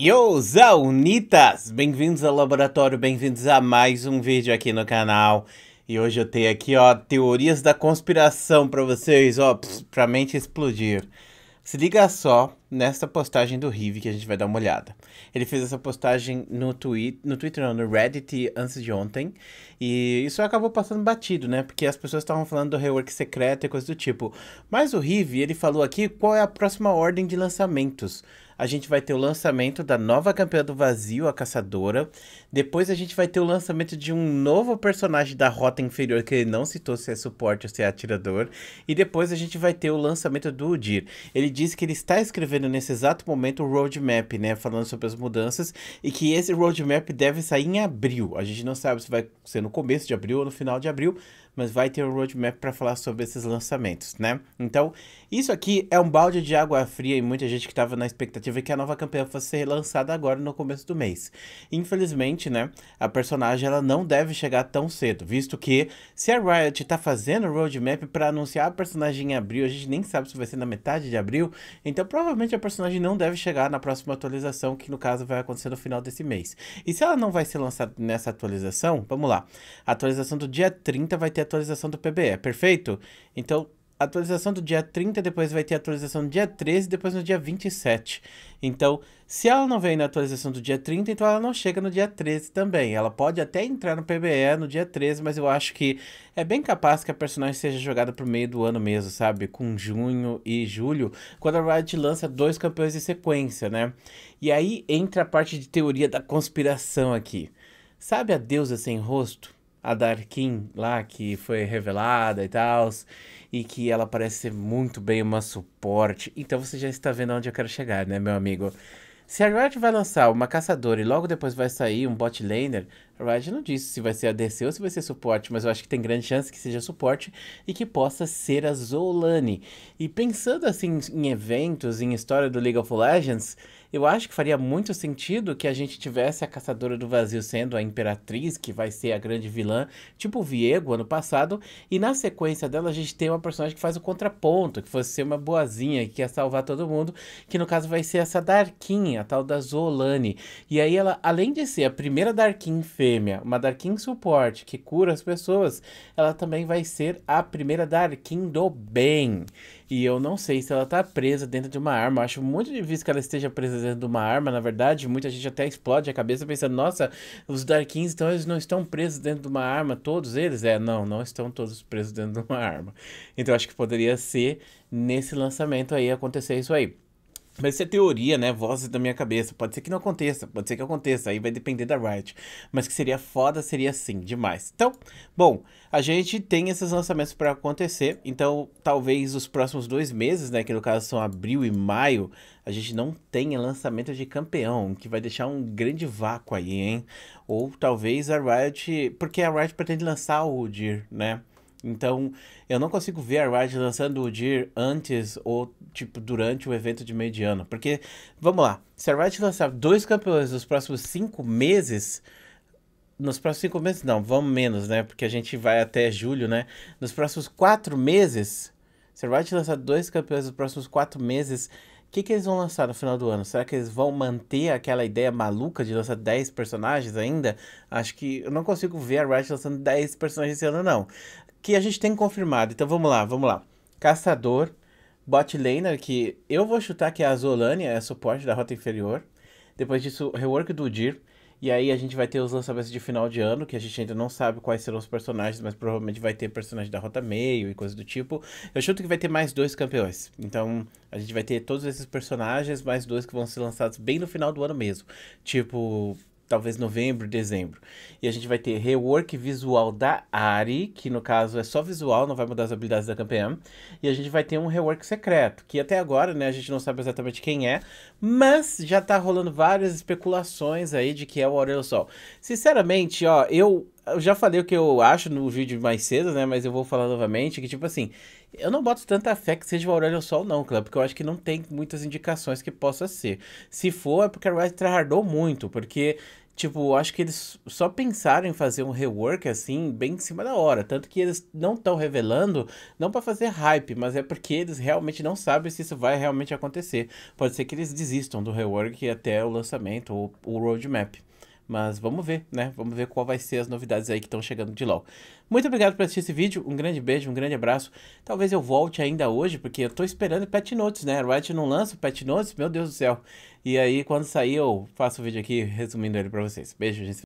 Yo, Zaunitas! Bem-vindos ao laboratório, bem-vindos a mais um vídeo aqui no canal. E hoje eu tenho aqui, ó, teorias da conspiração pra vocês, ó, pra mente explodir. Se liga só nesta postagem do Rive que a gente vai dar uma olhada. Ele fez essa postagem no, Twitter, no Twitter, não, no Reddit antes de ontem. E isso acabou passando batido, né? Porque as pessoas estavam falando do rework secreto e coisas do tipo. Mas o Rive, ele falou aqui qual é a próxima ordem de lançamentos a gente vai ter o lançamento da nova campeã do vazio, a caçadora. Depois a gente vai ter o lançamento de um novo personagem da rota inferior, que ele não citou se é suporte ou se é atirador. E depois a gente vai ter o lançamento do Udir. Ele disse que ele está escrevendo nesse exato momento o roadmap, né? Falando sobre as mudanças. E que esse roadmap deve sair em abril. A gente não sabe se vai ser no começo de abril ou no final de abril mas vai ter um roadmap para falar sobre esses lançamentos, né? Então, isso aqui é um balde de água fria e muita gente que estava na expectativa que a nova campanha fosse ser lançada agora no começo do mês. Infelizmente, né, a personagem ela não deve chegar tão cedo, visto que se a Riot está fazendo o roadmap para anunciar a personagem em abril, a gente nem sabe se vai ser na metade de abril, então provavelmente a personagem não deve chegar na próxima atualização, que no caso vai acontecer no final desse mês. E se ela não vai ser lançada nessa atualização, vamos lá. A atualização do dia 30 vai ter atualização do PBE, perfeito? Então, atualização do dia 30, depois vai ter atualização do dia 13, depois no dia 27. Então, se ela não vem na atualização do dia 30, então ela não chega no dia 13 também. Ela pode até entrar no PBE no dia 13, mas eu acho que é bem capaz que a personagem seja jogada pro meio do ano mesmo, sabe? Com junho e julho, quando a Riot lança dois campeões em sequência, né? E aí entra a parte de teoria da conspiração aqui. Sabe a deusa sem rosto? a Darkin lá, que foi revelada e tal, e que ela parece ser muito bem uma suporte. Então você já está vendo onde eu quero chegar, né, meu amigo? Se a Riot vai lançar uma caçadora e logo depois vai sair um bot laner, a Riot não disse se vai ser ADC ou se vai ser suporte, mas eu acho que tem grande chance que seja suporte e que possa ser a Zolani E pensando assim em eventos, em história do League of Legends, eu acho que faria muito sentido que a gente tivesse a Caçadora do Vazio sendo a Imperatriz, que vai ser a grande vilã, tipo o Viego ano passado, e na sequência dela a gente tem uma personagem que faz o contraponto, que fosse ser uma boazinha, que ia salvar todo mundo, que no caso vai ser essa Darkin, a tal da Zolane. E aí ela, além de ser a primeira Darkin fêmea, uma Darkin suporte, que cura as pessoas, ela também vai ser a primeira Darkin do bem. E eu não sei se ela tá presa dentro de uma arma. Eu acho muito difícil que ela esteja presa dentro de uma arma. Na verdade, muita gente até explode a cabeça pensando: nossa, os Darkins, então eles não estão presos dentro de uma arma, todos eles? É, não, não estão todos presos dentro de uma arma. Então acho que poderia ser nesse lançamento aí acontecer isso aí. Mas isso é teoria, né? Vozes da minha cabeça. Pode ser que não aconteça, pode ser que aconteça, aí vai depender da Riot. Mas que seria foda, seria sim, demais. Então, bom, a gente tem esses lançamentos para acontecer. Então, talvez os próximos dois meses, né? Que no caso são abril e maio, a gente não tenha lançamento de campeão, que vai deixar um grande vácuo aí, hein? Ou talvez a Riot. Porque a Riot pretende lançar o Dir, né? Então, eu não consigo ver a Riot lançando o Deer antes ou, tipo, durante o evento de meio de ano. Porque, vamos lá, se a Riot lançar dois campeões nos próximos cinco meses... Nos próximos cinco meses, não, vamos menos, né? Porque a gente vai até julho, né? Nos próximos quatro meses, se a Riot lançar dois campeões nos próximos quatro meses, o que, que eles vão lançar no final do ano? Será que eles vão manter aquela ideia maluca de lançar 10 personagens ainda? Acho que eu não consigo ver a Riot lançando 10 personagens esse ano, não. Que a gente tem confirmado. Então vamos lá, vamos lá. Caçador, bot laner, que eu vou chutar que é a Zolania, é a suporte da rota inferior. Depois disso, rework do Dir. E aí a gente vai ter os lançamentos de final de ano, que a gente ainda não sabe quais serão os personagens, mas provavelmente vai ter personagem da Rota Meio e coisa do tipo. Eu chuto que vai ter mais dois campeões. Então, a gente vai ter todos esses personagens, mais dois que vão ser lançados bem no final do ano mesmo. Tipo, talvez novembro, dezembro. E a gente vai ter rework visual da Ari, que no caso é só visual, não vai mudar as habilidades da campeã. E a gente vai ter um rework secreto, que até agora, né, a gente não sabe exatamente quem é, mas já tá rolando várias especulações aí de que é o Aurelio Sol. Sinceramente, ó, eu eu já falei o que eu acho no vídeo mais cedo, né? Mas eu vou falar novamente que, tipo assim, eu não boto tanta fé que seja o Aurélio Sol, não, Cleo, porque eu acho que não tem muitas indicações que possa ser. Se for, é porque a Riot trahardou muito, porque tipo, acho que eles só pensaram em fazer um rework assim, bem em cima da hora. Tanto que eles não estão revelando, não para fazer hype, mas é porque eles realmente não sabem se isso vai realmente acontecer. Pode ser que eles desistam do rework até o lançamento ou o roadmap. Mas vamos ver, né? Vamos ver qual vai ser as novidades aí que estão chegando de LoL. Muito obrigado por assistir esse vídeo, um grande beijo, um grande abraço. Talvez eu volte ainda hoje, porque eu tô esperando Pet notes, né? Riot não lança Pet notes, meu Deus do céu. E aí, quando sair, eu faço o vídeo aqui resumindo ele pra vocês. Beijo, gente.